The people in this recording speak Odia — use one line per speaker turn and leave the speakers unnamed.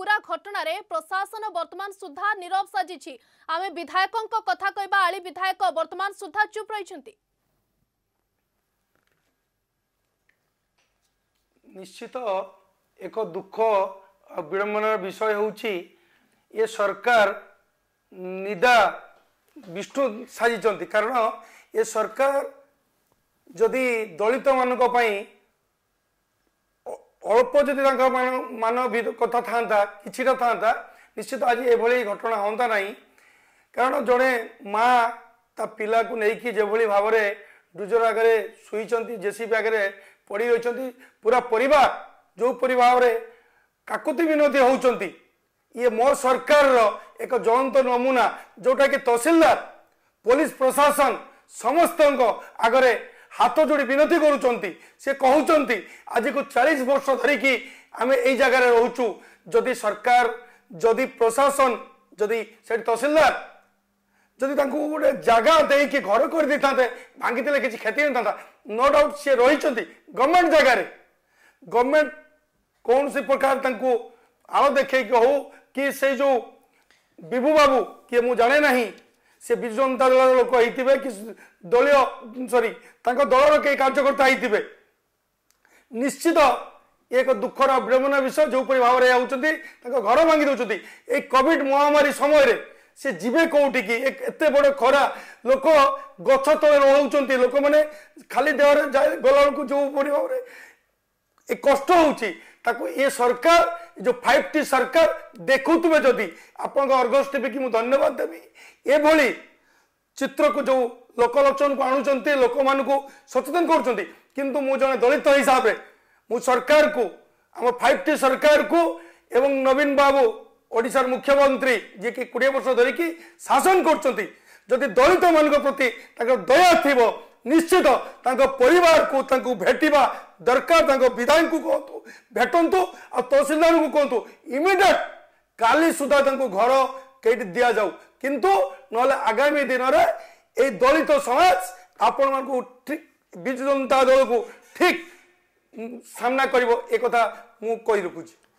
পুরা ঘটনার প্রশাসন বর্তমান সুদ্ধা নীরব সাজিছি আমি বিধায়ক কথা কহা আলি বিধায়ক বর্তমান সুদ্ধা চুপ রয়েছেন নিশ্চিত এক দুঃখ বিড়ম্বনার বিষয় হচ্ছে এ সরকার নিদা বিষ্ণু সাজিছেন কারণ এ সরকার যদি দলিত মান ଅଳ୍ପ ଯଦି ତାଙ୍କ ମାନ କଥା ଥାଆନ୍ତା କିଛିଟା ଥାଆନ୍ତା ନିଶ୍ଚିତ ଆଜି ଏଭଳି ଘଟଣା ହୁଅନ୍ତା ନାହିଁ କାରଣ ଜଣେ ମା ତା ପିଲାକୁ ନେଇକି ଯେଭଳି ଭାବରେ ଡୁଜର ଆଗରେ ଶୋଇଛନ୍ତି ଜେସିପି ଆଗରେ ପଡ଼ି ରହିଛନ୍ତି ପୁରା ପରିବାର ଯେଉଁପରି ଭାବରେ କାକୁତି ବି ନଦୀ ହେଉଛନ୍ତି ଇଏ ମୋ ସରକାରର ଏକ ଜ୍ୱଳନ୍ତ ନମୁନା ଯେଉଁଟାକି ତହସିଲଦାର ପୋଲିସ ପ୍ରଶାସନ ସମସ୍ତଙ୍କ ଆଗରେ হাত যোড়ি বিনতি করুଛନ୍ତି সে কହୁଛନ୍ତି আজକୁ ଚାଳିଶ ବର୍ଷ ଧରିକି ଆମେ ଏଇ ଜାଗାରେ ରହୁଛୁ ଯଦି ସରକାର ଯଦି ପ୍ରଶାସନ ଯଦି ସେଠି ତହସିଲଦାର ଯଦି ତାଙ୍କୁ ଗୋଟେ ଜାଗା ଦେଇକି ଘର କରିଦେଇଥାନ୍ତେ ଭାଙ୍ଗିଥିଲେ କିଛି କ୍ଷତି ହେଇନଥାନ୍ତା ନୋ ଡାଉଟ୍ ସିଏ ରହିଛନ୍ତି ଗଭର୍ଣ୍ଣମେଣ୍ଟ ଜାଗାରେ ଗଭର୍ଣ୍ଣମେଣ୍ଟ କୌଣସି ପ୍ରକାର ତାଙ୍କୁ ଆଳ ଦେଖେଇକି ହଉ କି ସେଇ ଯୋଉ ବିଭୁ ବାବୁ କିଏ ମୁଁ ଜାଣେ ନାହିଁ ସେ ବିଜୁ ଜନତା ଦଳର ଲୋକ ହେଇଥିବେ କି ଦଳୀୟ ସରି ତାଙ୍କ ଦଳର କେହି କାର୍ଯ୍ୟକର୍ତ୍ତା ହେଇଥିବେ ନିଶ୍ଚିତ ଏକ ଦୁଃଖର ବିଡ଼ମ୍ବନା ବିଷୟ ଯେଉଁପରି ଭାବରେ ଯାଉଛନ୍ତି ତାଙ୍କ ଘର ଭାଙ୍ଗି ଦେଉଛନ୍ତି ଏଇ କୋଭିଡ ମହାମାରୀ ସମୟରେ ସେ ଯିବେ କେଉଁଠିକି ଏତେ ବଡ଼ ଖରା ଲୋକ ଗଛ ତଳେ ରହୁଛନ୍ତି ଲୋକମାନେ ଖାଲି ଦେହରେ ଗଲାବେଳକୁ ଯେଉଁପରି ଭାବରେ ଏ କଷ୍ଟ ହେଉଛି ତାକୁ ଏ ସରକାର जो फाइव टी सरकार देखुवे जदि आपण अर्गस टी की धन्यवाद देवी एभली चित्र को जो लोकलोचन को आणुंट लोक मान सचेतन करुँच मु दलित हिसाब से मु सरकार को आम फाइव टी सरकार को एवं नवीन बाबू ओडार मुख्यमंत्री जी कि कोड़े वर्ष धरिकी शासन कर दलित मान प्रति दया थी ନିଶ୍ଚିତ ତାଙ୍କ ପରିବାରକୁ ତାଙ୍କୁ ଭେଟିବା ଦରକାର ତାଙ୍କ ବିଧାୟକଙ୍କୁ କୁହନ୍ତୁ ଭେଟନ୍ତୁ ଆଉ ତହସିଲଦାରଙ୍କୁ କୁହନ୍ତୁ ଇମିଡ଼ିଏଟ୍ କାଲି ସୁଦ୍ଧା ତାଙ୍କୁ ଘର କେଇଟି ଦିଆଯାଉ କିନ୍ତୁ ନହେଲେ ଆଗାମୀ ଦିନରେ ଏଇ ଦଳିତ ସମାଜ ଆପଣମାନଙ୍କୁ ଠିକ ବିଜୁ ଜନତା ଦଳକୁ ଠିକ ସାମ୍ନା କରିବ ଏ କଥା ମୁଁ କହି ରଖୁଛି